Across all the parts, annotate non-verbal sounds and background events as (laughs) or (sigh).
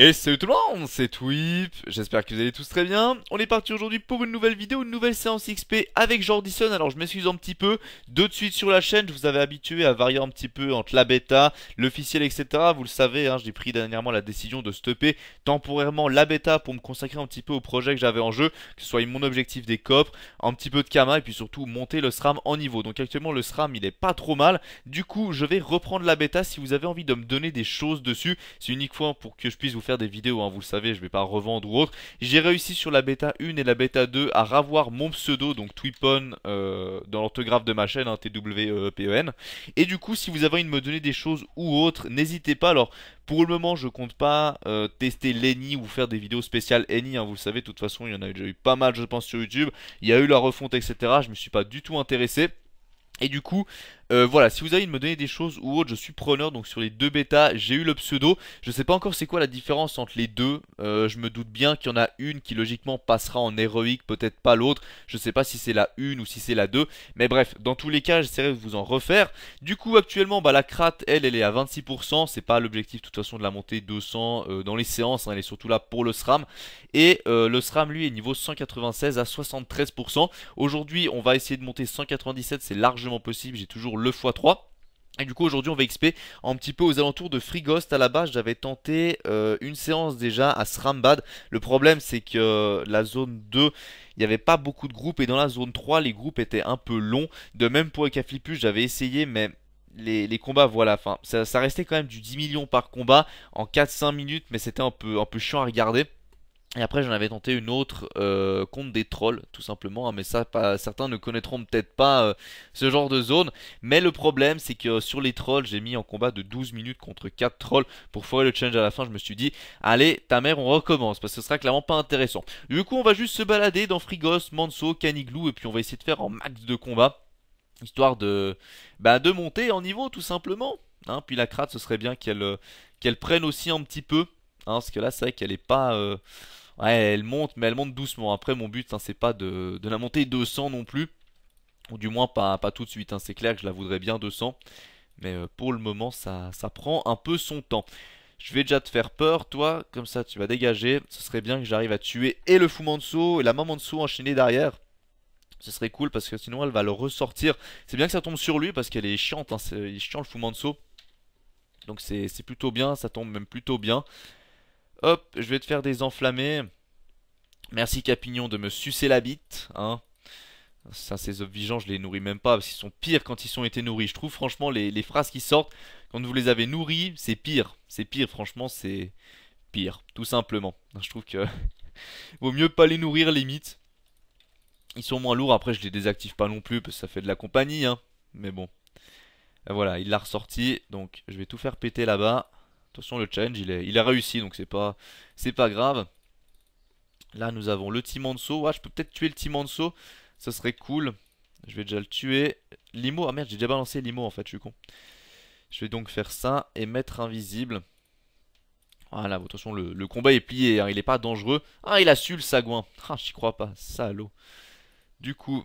Et salut tout le monde, c'est Twip, j'espère que vous allez tous très bien. On est parti aujourd'hui pour une nouvelle vidéo, une nouvelle séance XP avec Jordison. Alors je m'excuse un petit peu, de suite sur la chaîne, je vous avais habitué à varier un petit peu entre la bêta, l'officiel, etc. Vous le savez, hein, j'ai pris dernièrement la décision de stopper temporairement la bêta pour me consacrer un petit peu au projet que j'avais en jeu, que ce soit mon objectif des copes, un petit peu de Kama et puis surtout monter le SRAM en niveau. Donc actuellement le SRAM il est pas trop mal, du coup je vais reprendre la bêta si vous avez envie de me donner des choses dessus, c'est fois pour que je puisse vous faire des vidéos, hein, vous le savez, je vais pas revendre ou autre. J'ai réussi sur la bêta 1 et la bêta 2 à ravoir mon pseudo, donc Twipon, euh, dans l'orthographe de ma chaîne, hein, e e Et du coup, si vous avez envie de me donner des choses ou autres, n'hésitez pas. Alors, pour le moment, je compte pas euh, tester l'ENI ou faire des vidéos spéciales ENI, hein, vous le savez, de toute façon, il y en a déjà eu pas mal, je pense, sur YouTube. Il y a eu la refonte, etc. Je me suis pas du tout intéressé. Et du coup, euh, voilà, si vous avez de me donner des choses ou autre, je suis preneur. Donc sur les deux bêtas, j'ai eu le pseudo. Je sais pas encore c'est quoi la différence entre les deux. Euh, je me doute bien qu'il y en a une qui logiquement passera en héroïque, peut-être pas l'autre. Je sais pas si c'est la une ou si c'est la deux, Mais bref, dans tous les cas, j'essaierai de vous en refaire. Du coup, actuellement, bah, la crate, elle, elle est à 26%. C'est pas l'objectif de toute façon de la monter 200 euh, dans les séances. Hein. elle est surtout là pour le SRAM. Et le SRAM, lui, est niveau 196 à 73%. Aujourd'hui, on va essayer de monter 197. C'est largement possible. J'ai toujours le x3. Et du coup aujourd'hui on va XP un petit peu aux alentours de ghost à la base j'avais tenté euh, une séance déjà à Srambad Le problème c'est que euh, la zone 2 il n'y avait pas beaucoup de groupes et dans la zone 3 les groupes étaient un peu longs De même pour flippus j'avais essayé mais les, combats, voilà, enfin, ça, ça, restait quand même du 10 millions par combat en 4-5 minutes, mais c'était un peu, un peu chiant à regarder. Et après, j'en avais tenté une autre euh, contre des trolls, tout simplement. Hein, mais ça, pas, certains ne connaîtront peut-être pas euh, ce genre de zone. Mais le problème, c'est que euh, sur les trolls, j'ai mis en combat de 12 minutes contre 4 trolls. Pour foirer le challenge à la fin, je me suis dit, allez, ta mère, on recommence. Parce que ce sera clairement pas intéressant. Du coup, on va juste se balader dans Frigos, Manso, Caniglou. Et puis, on va essayer de faire en max de combat. Histoire de, bah, de monter en niveau, tout simplement. Hein. puis la crate, ce serait bien qu'elle qu'elle prenne aussi un petit peu Hein, parce que là, c'est vrai qu'elle est pas. Euh, ouais, elle monte, mais elle monte doucement. Après, mon but, hein, c'est pas de, de, la monter 200 non plus. Ou du moins, pas, pas tout de suite. Hein. C'est clair que je la voudrais bien 200. Mais euh, pour le moment, ça, ça prend un peu son temps. Je vais déjà te faire peur, toi. Comme ça, tu vas dégager. Ce serait bien que j'arrive à tuer et le Fumanso et la Mamanso enchaînée derrière. Ce serait cool parce que sinon, elle va le ressortir. C'est bien que ça tombe sur lui parce qu'elle est chiante. Hein. C'est chiant le Fumanso. Donc c'est plutôt bien, ça tombe même plutôt bien. Hop, je vais te faire des enflammés. Merci Capignon de me sucer la bite. Hein. Ça, ces obligeants, je les nourris même pas. Parce qu'ils sont pires quand ils ont été nourris. Je trouve franchement les, phrases qui sortent, quand vous les avez nourris, c'est pire. C'est pire, franchement, c'est pire. Tout simplement. Je trouve que (laughs) vaut mieux pas les nourrir limite. Ils sont moins lourds. Après, je les désactive pas non plus parce que ça fait de la compagnie. Hein. Mais bon. voilà, il l'a ressorti. Donc, je vais tout faire péter là-bas. Attention, le challenge, il, est, il a réussi, donc c'est pas, c'est pas grave. Là, nous avons le Timanso. Ah, je peux peut-être tuer le Timanso. Ça serait cool. Je vais déjà le tuer. Limo. Ah merde, j'ai déjà balancé Limo en fait, je suis con. Je vais donc faire ça et mettre invisible. Voilà, de toute le, combat est plié. Hein. Il est pas dangereux. Ah, il a su le sagouin. Ah, j'y crois pas. Salaud. Du coup,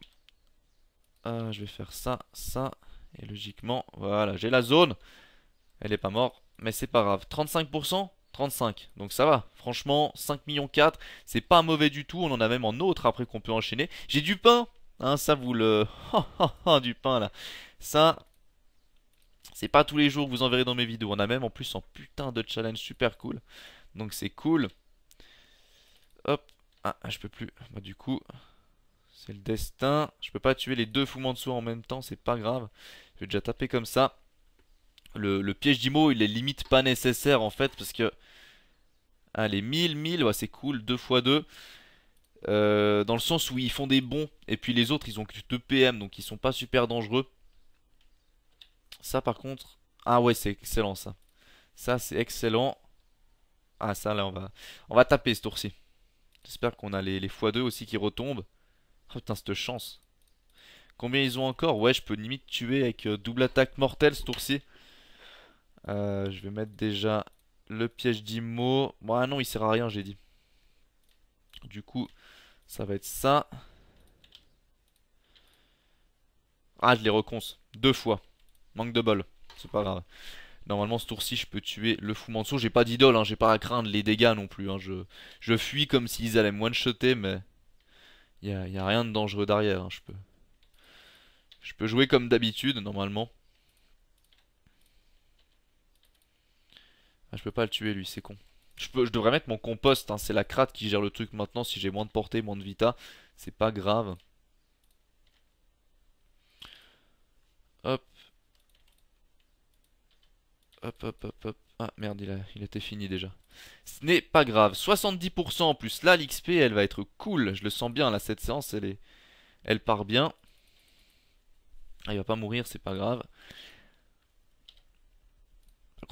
euh, je vais faire ça, ça. Et logiquement, voilà, j'ai la zone. Elle est pas morte mais c'est pas grave. 35% 35, donc ça va, franchement 5 millions 4, c'est pas mauvais du tout, on en a même en autre après qu'on peut enchaîner. J'ai du pain, hein, ça vous le... (laughs) du pain là, ça c'est pas tous les jours que vous en verrez dans mes vidéos. On a même en plus en putain de challenge super cool. Donc c'est cool. Hop. Ah, je peux plus. Bah, du coup, c'est le destin. Je peux pas tuer les deux de dessous en même temps, c'est pas grave. Je vais déjà taper comme ça le, piège d'Imo, il est limite pas nécessaire en fait, parce que... Allez, 1000, 1000, ouais, c'est cool, 2 x 2. dans le sens où ils font des bons, et puis les autres, ils ont que 2 PM, donc ils sont pas super dangereux. Ça par contre... Ah ouais, c'est excellent ça. Ça, c'est excellent. Ah ça, là, on va, on va taper ce tour-ci. J'espère qu'on a les, les x2 aussi qui retombent. Oh putain, cette chance. Combien ils ont encore Ouais, je peux limite tuer avec euh, double attaque mortelle ce tour-ci. Euh, je vais mettre déjà le piège d'Immo. ah non, il sert à rien, j'ai dit. Du coup, ça va être ça. Ah, je les reconce. Deux fois. Manque de bol. C'est pas grave. Normalement, ce tour-ci, je peux tuer le fou manceau. J'ai pas d'idole, hein. j'ai pas à craindre les dégâts non plus. Hein. Je, je fuis comme s'ils allaient me one-shotter, mais il n'y a, y a, rien de dangereux derrière. Hein. Je, peux... je peux jouer comme d'habitude, normalement. Ah, je peux pas le tuer lui, c'est con. Je, devrais mettre mon compost, hein, c'est la crate qui gère le truc maintenant. Si j'ai moins de portée, moins de vita, c'est pas grave. Hop. Hop, hop, hop, Ah merde, il, il était fini déjà. Ce n'est pas grave. 70% en plus. Là, l'XP, elle va être cool. Je le sens bien, là, cette séance, elle, est... elle part bien. Ah, il va pas mourir, c'est pas grave.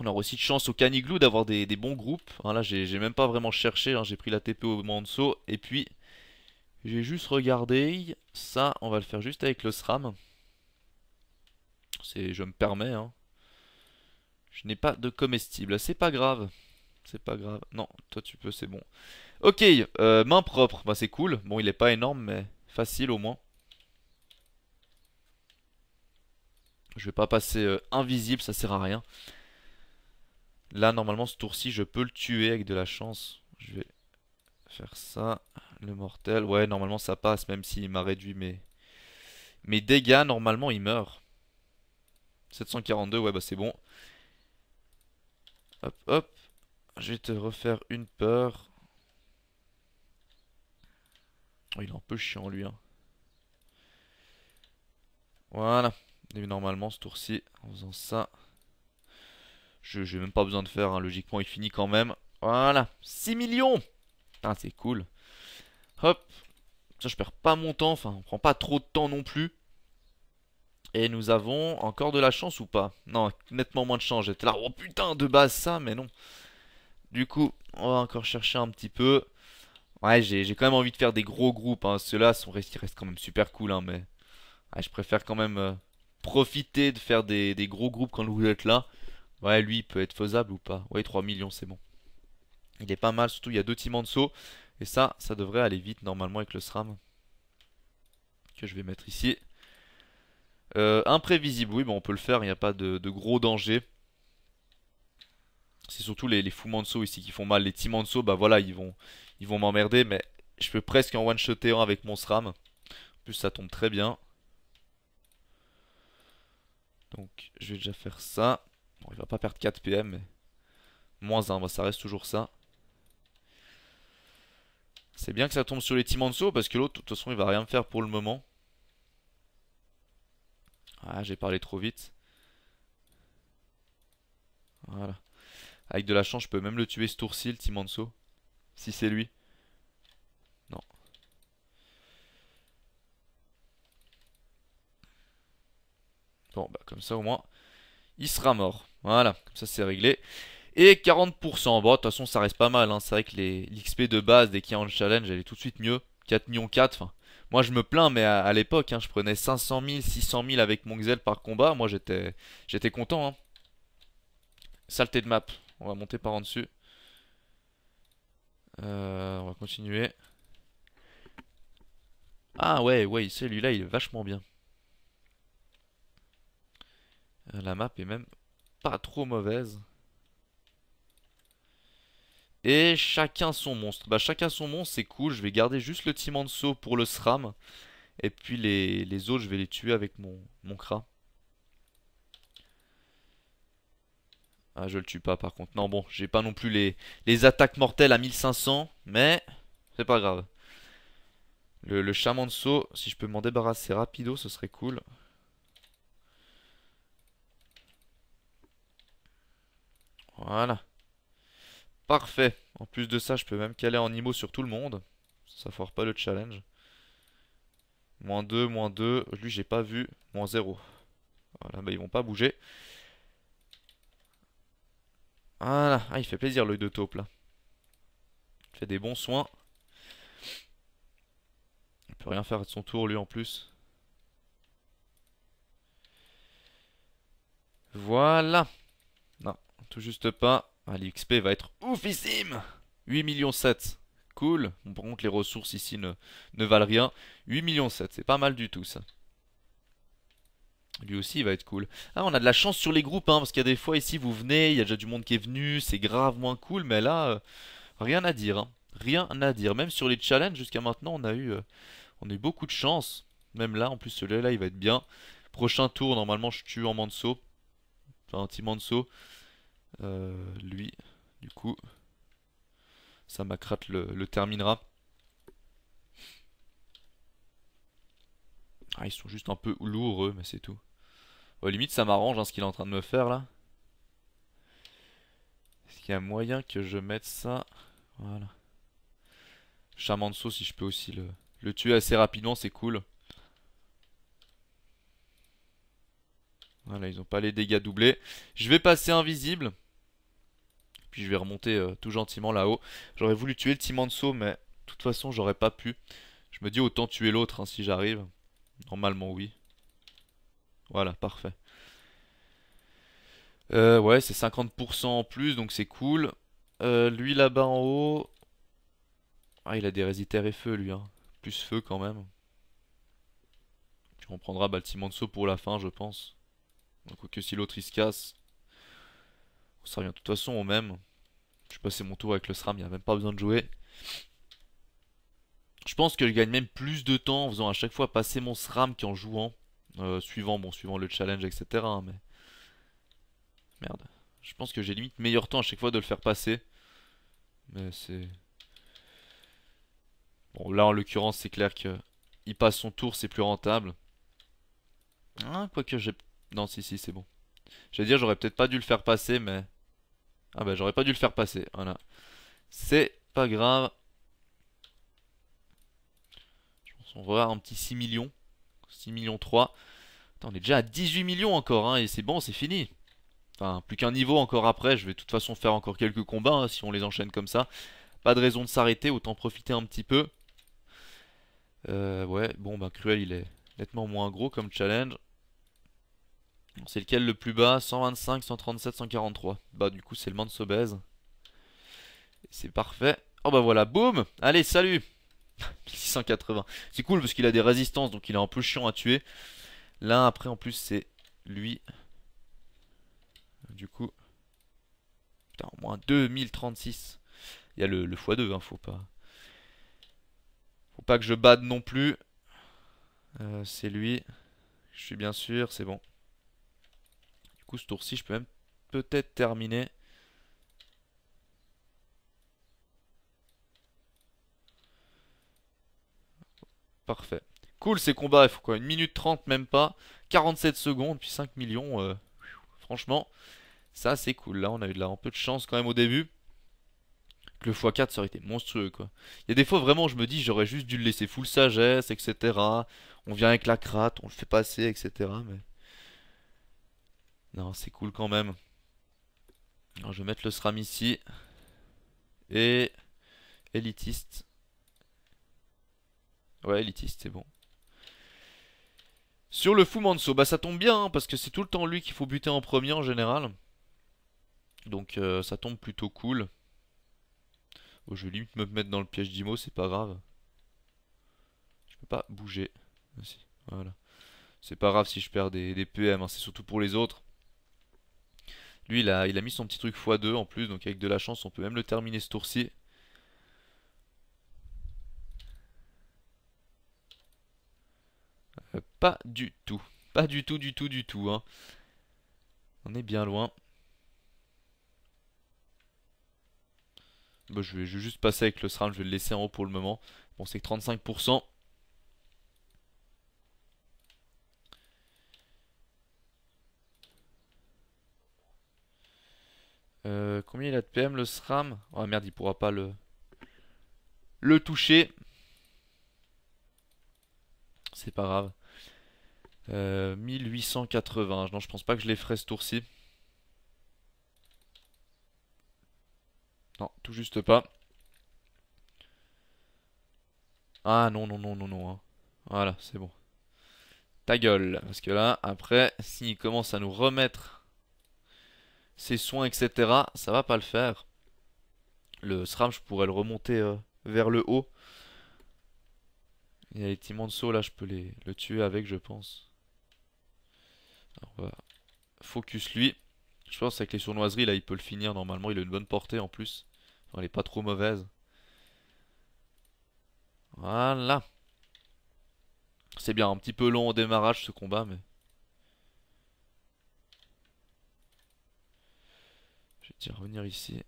On aura aussi de chance au Caniglou d'avoir des, bons groupes. Hein. là, j'ai même pas vraiment cherché. Hein. j'ai pris la TP au Manso. Et puis, j'ai juste regardé. Ça, on va le faire juste avec le SRAM. Je me permets. Hein. Je n'ai pas de comestible. C'est pas grave. C'est pas grave. Non, toi tu peux, c'est bon. Ok, euh, main propre. Bah, c'est cool. Bon, il n'est pas énorme, mais facile au moins. Je vais pas passer euh, invisible, ça sert à rien. Là, normalement, ce tour-ci, je peux le tuer avec de la chance. Je vais faire ça. Le mortel. Ouais, normalement, ça passe, même s'il m'a réduit mes... mes dégâts. Normalement, il meurt. 742, ouais, bah c'est bon. Hop, hop. Je vais te refaire une peur. Oh, il est un peu chiant, lui. Hein. Voilà. Et normalement, ce tour-ci, en faisant ça... Je n'ai même pas besoin de faire, hein. logiquement il finit quand même. Voilà, 6 millions Putain, ah, c'est cool. Hop, ça je perds pas mon temps, enfin on prend pas trop de temps non plus. Et nous avons encore de la chance ou pas Non, nettement moins de chance, j'étais là, oh putain, de base ça, mais non. Du coup, on va encore chercher un petit peu. Ouais, j'ai quand même envie de faire des gros groupes, hein. ceux-là ils restent quand même super cool, hein, mais... je préfère quand même... Euh, profiter de faire des, des, gros groupes quand vous êtes là Ouais, lui, il peut être faisable ou pas. Oui, 3 millions, c'est bon. Il est pas mal, surtout il y a deux timans de Et ça, ça devrait aller vite normalement avec le SRAM. Que je vais mettre ici. Euh, imprévisible, oui, bon, on peut le faire, il n'y a pas de, gros danger. C'est surtout les, les ici qui font mal. Les Timanso, bah voilà, ils vont ils vont m'emmerder, mais je peux presque en one-shotter un avec mon SRAM. En plus, ça tombe très bien. Donc, je vais déjà faire ça. Bon, il va pas perdre 4 PM, moins 1, bah, ça reste toujours ça. C'est bien que ça tombe sur les Timanso, parce que l'autre, de toute façon, il va rien faire pour le moment. Ah, j'ai parlé trop vite. Voilà. Avec de la chance, je peux même le tuer ce tour-ci, le Si c'est lui. Non. Bon, bah comme ça au moins, il sera mort. Voilà, comme ça c'est réglé. Et 40%, bon de toute façon ça reste pas mal, hein. c'est vrai que l'XP de base des un Challenge elle est tout de suite mieux, 4 millions 4, moi je me plains mais à, l'époque hein, je prenais 500 000, 600 000 avec mon Xel par combat, moi j'étais j'étais content. Hein. Saleté de map, on va monter par en dessus. Euh, on va continuer. Ah ouais, ouais, celui-là il est vachement bien. Euh, la map est même pas trop mauvaise. Et chacun son monstre. Bah chacun son monstre, c'est cool. Je vais garder juste le Timanso pour le SRAM. Et puis les, les, autres, je vais les tuer avec mon, mon Kra. Ah, je le tue pas par contre. Non, bon, j'ai pas non plus les, les attaques mortelles à 1500. Mais c'est pas grave. Le, le chamanceau, si je peux m'en débarrasser rapido, ce serait cool. Voilà. Parfait. En plus de ça, je peux même caler en IMO sur tout le monde. Ça ne fera pas le challenge. Moins 2, moins 2. Lui, j'ai pas vu. Moins 0. Voilà, bah ils vont pas bouger. Voilà. Ah, il fait plaisir l'œil de taupe, là. Il fait des bons soins. Il peut rien faire à son tour, lui, en plus. Voilà. Non, tout juste pas. Ah, L'XP va être oufissime 8 millions 7. Cool. Bon, par contre, les ressources ici ne, ne valent rien. 8 millions 7, c'est pas mal du tout, ça. Lui aussi, il va être cool. Ah, on a de la chance sur les groupes, hein, parce qu'il y a des fois, ici, vous venez, il y a déjà du monde qui est venu, c'est grave moins cool, mais là, euh, rien à dire. Hein. Rien à dire. Même sur les challenges, jusqu'à maintenant, on a, eu, euh, on a beaucoup de chance. Même là, en plus, celui-là, il va être bien. Prochain tour, normalement, je tue en manso. Enfin, un petit manso. Euh, lui, du coup, ça Macrate le, le terminera. Ah, ils sont juste un peu lourds, mais c'est tout. Au limite, ça m'arrange hein, ce qu'il est en train de me faire là. Est-ce qu'il y a moyen que je mette ça Voilà. saut si je peux aussi le, le tuer assez rapidement, c'est cool. Voilà, ils n'ont pas les dégâts doublés. Je vais passer invisible. Puis je vais remonter euh, tout gentiment là-haut. J'aurais voulu tuer le Timonso mais de toute façon, j'aurais pas pu. Je me dis autant tuer l'autre hein, si j'arrive. Normalement, oui. Voilà, parfait. Euh, ouais, c'est 50% en plus, donc c'est cool. Euh, lui là-bas en haut. Ah, il a des résitaires et feu, lui. Hein. Plus feu quand même. On de Baltimanso pour la fin, je pense. Quoique que si l'autre il se casse, Ça revient de toute façon au même. Je suis passé mon tour avec le SRAM, il n'y a même pas besoin de jouer. Je pense que je gagne même plus de temps en faisant à chaque fois passer mon SRAM qu'en jouant. Euh, suivant, bon, suivant le challenge, etc. Hein, mais... Merde. Je pense que j'ai limite meilleur temps à chaque fois de le faire passer. Mais c'est... Bon, là, en l'occurrence, c'est clair que il passe son tour, c'est plus rentable. Hein, quoique j'ai non, si, si, c'est bon. J'allais dire, j'aurais peut-être pas dû le faire passer, mais... Ah bah, j'aurais pas dû le faire passer, voilà. C'est pas grave. Je pense qu'on va un petit 6 millions. 6 millions 3. Attends, on est déjà à 18 millions encore, hein, et c'est bon, c'est fini. Enfin, plus qu'un niveau encore après, je vais de toute façon faire encore quelques combats, hein, si on les enchaîne comme ça. Pas de raison de s'arrêter, autant profiter un petit peu. Euh, ouais, bon, bah, Cruel, il est nettement moins gros comme challenge. C'est lequel le plus bas 125, 137, 143. Bah du coup c'est le Mansobez. C'est parfait. Oh bah voilà, boum Allez, salut 1680, (laughs) C'est cool parce qu'il a des résistances, donc il est un peu chiant à tuer. Là, après, en plus, c'est lui. Du coup... Putain, au moins 2036. Il y a le, le x2, hein, faut pas... Faut pas que je bade non plus. Euh, c'est lui. Je suis bien sûr, c'est bon ce tour-ci, je peux même peut-être terminer. Parfait. Cool ces combats, il faut quoi une minute 30 même pas, 47 secondes, puis 5 millions, euh, franchement, ça c'est cool. Là on a eu de là, un peu de chance quand même au début, le x4 ça aurait été monstrueux quoi. Il y a des fois vraiment je me dis j'aurais juste dû le laisser full sagesse, etc. On vient avec la crate, on le fait passer, etc. Mais... Non, c'est cool quand même. Alors, je vais mettre le SRAM ici. Et élitiste. Ouais, élitiste, c'est bon. Sur le Fumanso, bah ça tombe bien, hein, parce que c'est tout le temps lui qu'il faut buter en premier en général. Donc euh, ça tombe plutôt cool. Oh, je vais limite me mettre dans le piège d'Imo, c'est pas grave. Je peux pas bouger. Voilà. C'est pas grave si je perds des, PM, hein, c'est surtout pour les autres. Lui, il a, mis son petit truc x2 en plus, donc avec de la chance, on peut même le terminer ce tour-ci. Euh, pas du tout. Pas du tout, du tout, du tout. Hein. On est bien loin. Bah, je, vais, je, vais, juste passer avec le SRAM, je vais le laisser en haut pour le moment. Bon, c'est que 35%. Euh, combien il a de PM le SRAM Oh merde, il pourra pas le, le toucher. C'est pas grave. 1880. Euh, non, je pense pas que je les ferai ce tour-ci. Non, tout juste pas. Ah non, non, non, non, non. Hein. Voilà, c'est bon. Ta gueule. Parce que là, après, s'il commence à nous remettre ses soins, etc. Ça va pas le faire. Le SRAM, je pourrais le remonter euh, vers le haut. Il y a les petits saut là, je peux les, le tuer avec, je pense. focus lui. Je pense avec les sournoiseries, là, il peut le finir normalement. Il a une bonne portée en plus. elle est pas trop mauvaise. Voilà. C'est bien, un petit peu long au démarrage ce combat, mais revenir ici.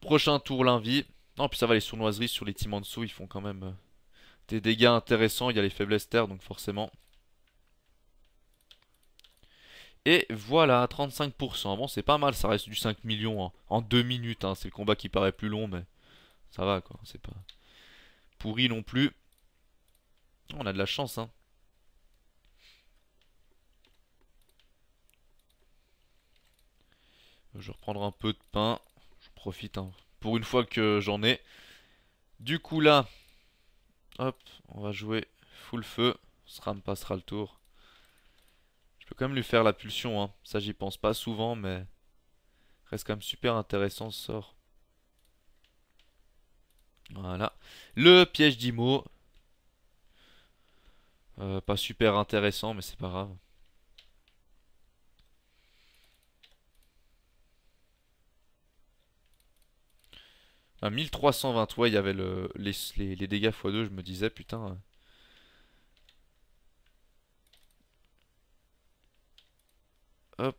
Prochain tour, l'invie. Non, puis ça va, les sournoiseries sur les teams dessous, ils font quand même euh, des dégâts intéressants. Il y a les faiblesses terre, donc forcément. Et voilà, 35%. Bon, c'est pas mal, ça reste du 5 millions en 2 minutes. Hein. C'est le combat qui paraît plus long, mais ça va, quoi. C'est pas pourri non plus. On a de la chance, hein. Je vais reprendre un peu de pain. Je profite hein, pour une fois que j'en ai. Du coup là, hop, on va jouer full feu. me passera le tour. Je peux quand même lui faire la pulsion. Hein. Ça j'y pense pas souvent mais reste quand même super intéressant ce sort. Voilà. Le piège d'Imo. Euh, pas super intéressant mais c'est pas grave. À ah, 1320, ouais, il y avait le, les, dégâts x2, je me disais, putain. Euh. Hop,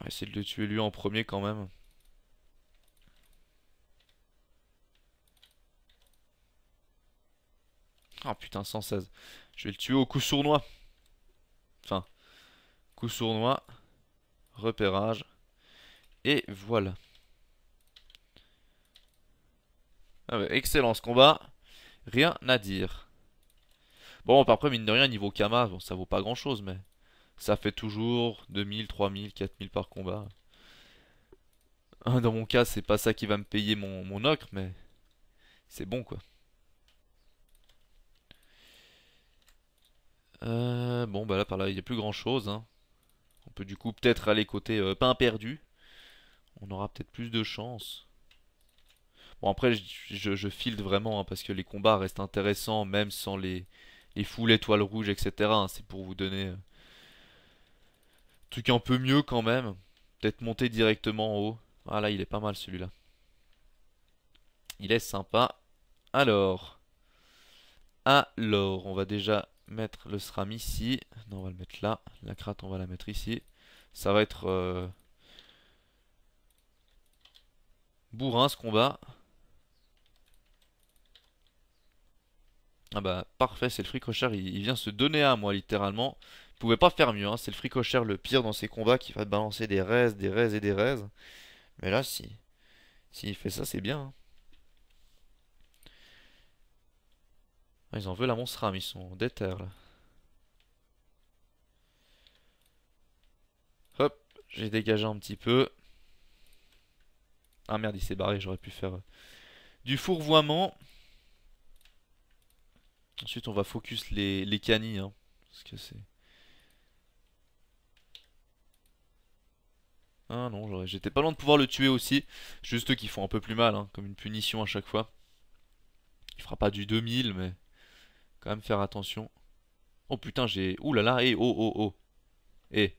on va essayer de le tuer lui en premier quand même. Ah oh, putain, 116. Je vais le tuer au coup sournois. Enfin, coup sournois, repérage. Et voilà. Ah excellent ce combat. Rien à dire. Bon, par après, mine de rien, niveau Kama, bon, ça vaut pas grand chose, mais ça fait toujours 2000, 3000, 4000 par combat. Dans mon cas, c'est pas ça qui va me payer mon, mon ocre, mais c'est bon quoi. Euh, bon, bah là, par là, il n'y a plus grand chose. Hein. On peut du coup peut-être aller côté euh, pain perdu. On aura peut-être plus de chance. Bon, après, je, je, vraiment hein, parce que les combats restent intéressants, même sans les, les foules étoiles rouges, etc. Hein, c'est pour vous donner un euh, truc un peu mieux quand même. Peut-être monter directement en haut. Ah là, il est pas mal celui-là. Il est sympa. Alors. Alors, on va déjà mettre le SRAM ici. Non, on va le mettre là. La crate, on va la mettre ici. Ça va être... Euh, bourrin ce combat. Ah bah parfait, c'est le fricochère, il, vient se donner à moi littéralement. Il pouvait pas faire mieux, hein. c'est le fricochère le pire dans ses combats qui va balancer des raises, des raises et des raises. Mais là, si s'il fait ça, c'est bien. Hein. Ah, ils en veulent à Monstram, ils sont déter là. Hop, j'ai dégagé un petit peu. Ah merde, il s'est barré, j'aurais pu faire du fourvoiement. Ensuite, on va focus les, les canis. Hein, parce que c'est... Ah non, j'étais pas loin de pouvoir le tuer aussi. Juste qu'ils font un peu plus mal, hein, comme une punition à chaque fois. Il fera pas du 2000, mais... Quand même faire attention. Oh putain, j'ai... Ouh là là, et eh, oh oh oh. Et eh,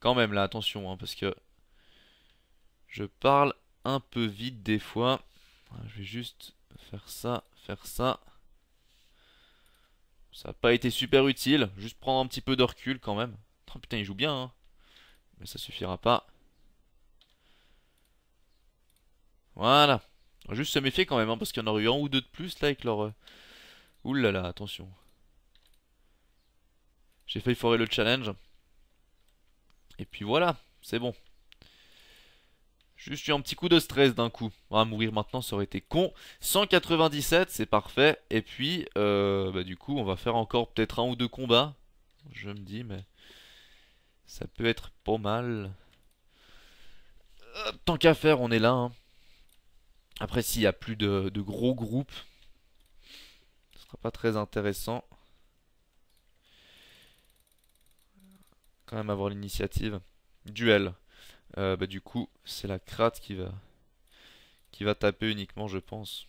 quand même là, attention, hein, parce que je parle un peu vite des fois. Ah, je vais juste faire ça, faire ça. Ça n'a pas été super utile. Juste prendre un petit peu de recul quand même. Oh, putain, il joue bien. Hein. Mais ça suffira pas. Voilà. Juste se méfier quand même, hein, parce qu'il y en aurait eu un ou deux de plus là avec leur... Euh, Ouh là là, attention. J'ai failli forer le challenge. Et puis voilà, c'est bon. Juste eu un petit coup de stress d'un coup. Ah, mourir maintenant, ça aurait été con. 197, c'est parfait. Et puis, euh, bah, du coup, on va faire encore peut-être un ou deux combats. Je me dis, mais ça peut être pas mal. Euh, tant qu'à faire, on est là. Hein. Après, s'il n'y a plus de, de, gros groupes, ce sera pas très intéressant. Quand même avoir l'initiative. Duel. Euh, bah, du coup, c'est la crate qui va, qui va taper uniquement, je pense.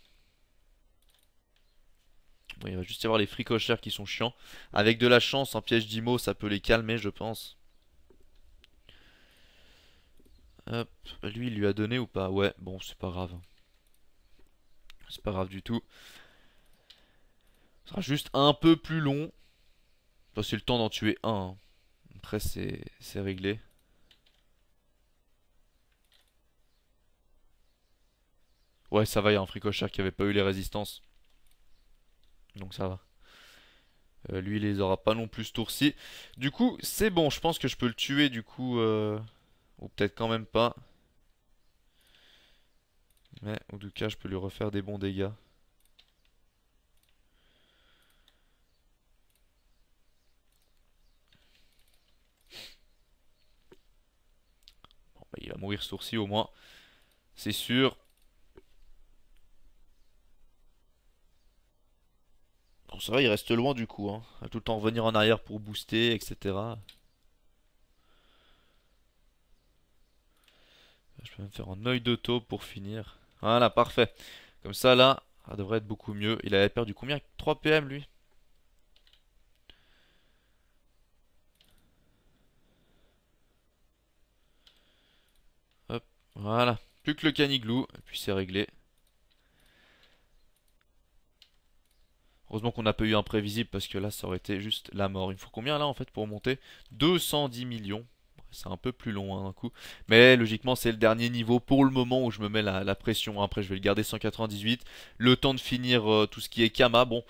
il va juste y avoir les fricochères qui sont chiants. Avec de la chance, un piège d'IMO, ça peut les calmer, je pense. Hop, bah, lui, il lui a donné ou pas Ouais, bon, c'est pas grave. C'est pas grave du tout. Ça sera juste un peu plus long. Enfin, bah, c'est le temps d'en tuer un. Hein. Après, c'est réglé. Ouais, ça va, il y a un fricocheur qui avait pas eu les résistances. Donc ça va. Euh, lui, il les aura pas non plus ce tour-ci. Du coup, c'est bon. Je pense que je peux le tuer, du coup. Euh, ou peut-être quand même pas. Mais, en tout cas, je peux lui refaire des bons dégâts. Bah, il va mourir ce au moins. C'est sûr. Bon, ça va, il reste loin du coup. Hein. tout le temps revenir en arrière pour booster, etc. Je peux même faire un œil d'auto pour finir. Voilà, parfait. Comme ça, là, ça devrait être beaucoup mieux. Il avait perdu combien 3 PM, lui Hop, voilà. Plus que le caniglou, et puis c'est réglé. Heureusement qu'on n'a pas eu imprévisible parce que là ça aurait été juste la mort. Il me faut combien là en fait pour monter 210 millions. C'est un peu plus long hein, d'un coup. Mais logiquement c'est le dernier niveau pour le moment où je me mets la, la pression. Après je vais le garder 198. Le temps de finir euh, tout ce qui est Kama. Bon,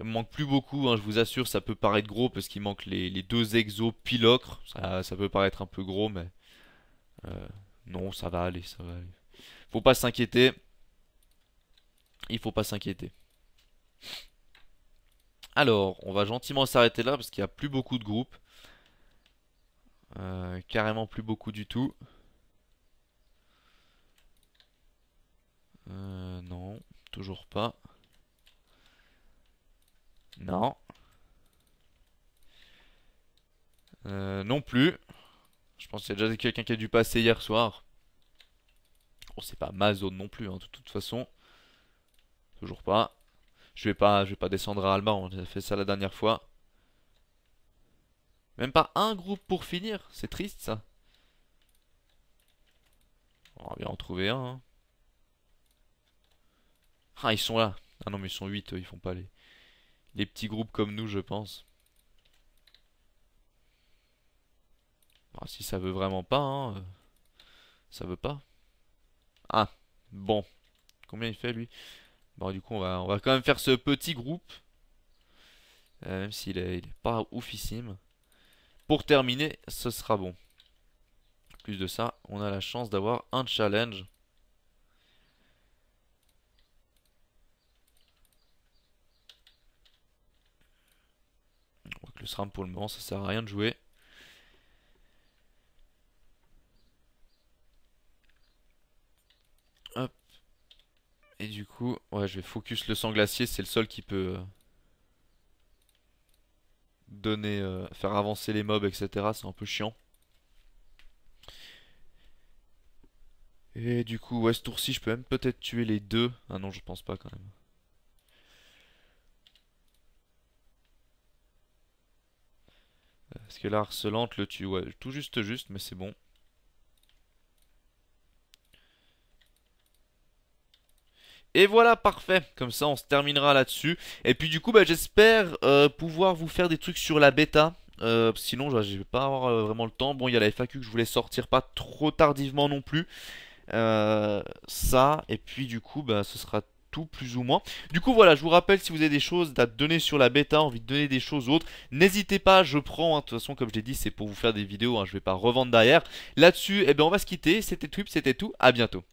il me manque plus beaucoup, hein, je vous assure, ça peut paraître gros parce qu'il manque les, deux exos pilocres. Ça, peut paraître un peu gros, mais euh, non, ça va aller, ça va Faut pas s'inquiéter. Il faut pas s'inquiéter. Alors, on va gentiment s'arrêter là parce qu'il n'y a plus beaucoup de groupes. Euh, carrément plus beaucoup du tout. Euh, non, toujours pas. Non. Euh, non plus. Je pense qu'il y a déjà quelqu'un qui a dû passer hier soir. Bon, oh, c'est pas ma zone non plus, hein, de toute façon. Toujours pas. Je vais pas, je vais pas descendre à allemand, on a fait ça la dernière fois. Même pas un groupe pour finir, c'est triste ça. On va bien en trouver un. Hein. Ah, ils sont là. Ah non, mais ils sont 8, ils font pas les, les petits groupes comme nous, je pense. Ah, si ça veut vraiment pas, hein, euh, ça veut pas. Ah, bon. Combien il fait, lui Bon, du coup, on va, on va quand même faire ce petit groupe. Euh, même s'il est pas oufissime. Pour terminer, ce sera bon. En plus de ça, on a la chance d'avoir un challenge. On le SRAM pour le moment, ça sert à rien de jouer. Et du coup, ouais, je vais focus le sang glacier, c'est le seul qui peut euh, donner, euh, faire avancer les mobs, etc. C'est un peu chiant. Et du coup, ouais, ce tour-ci, je peux même peut-être tuer les deux. Ah non, je pense pas quand même. Est-ce euh, que là, harcelante le tue, ouais, tout juste juste, mais c'est bon. Et voilà, parfait. Comme ça, on se terminera là-dessus. Et puis du coup, bah, j'espère euh, pouvoir vous faire des trucs sur la bêta. Euh, sinon, bah, je vais pas avoir euh, vraiment le temps. Bon, il y a la FAQ que je voulais sortir pas trop tardivement non plus. ça, et puis du coup, bah, ce sera tout plus ou moins. Du coup, voilà, je vous rappelle, si vous avez des choses à donner sur la bêta, envie de donner des choses autres, n'hésitez pas, je prends. Hein. De toute façon, comme je l'ai dit, c'est pour vous faire des vidéos. Je hein. Je vais pas revendre derrière. Là-dessus, eh ben, on va se quitter. C'était Twip, c'était tout. À bientôt.